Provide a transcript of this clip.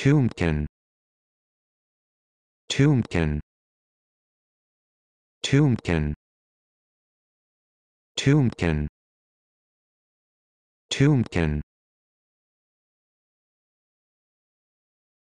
Tombkin Tombkin Tombkin Tombkin Tombkin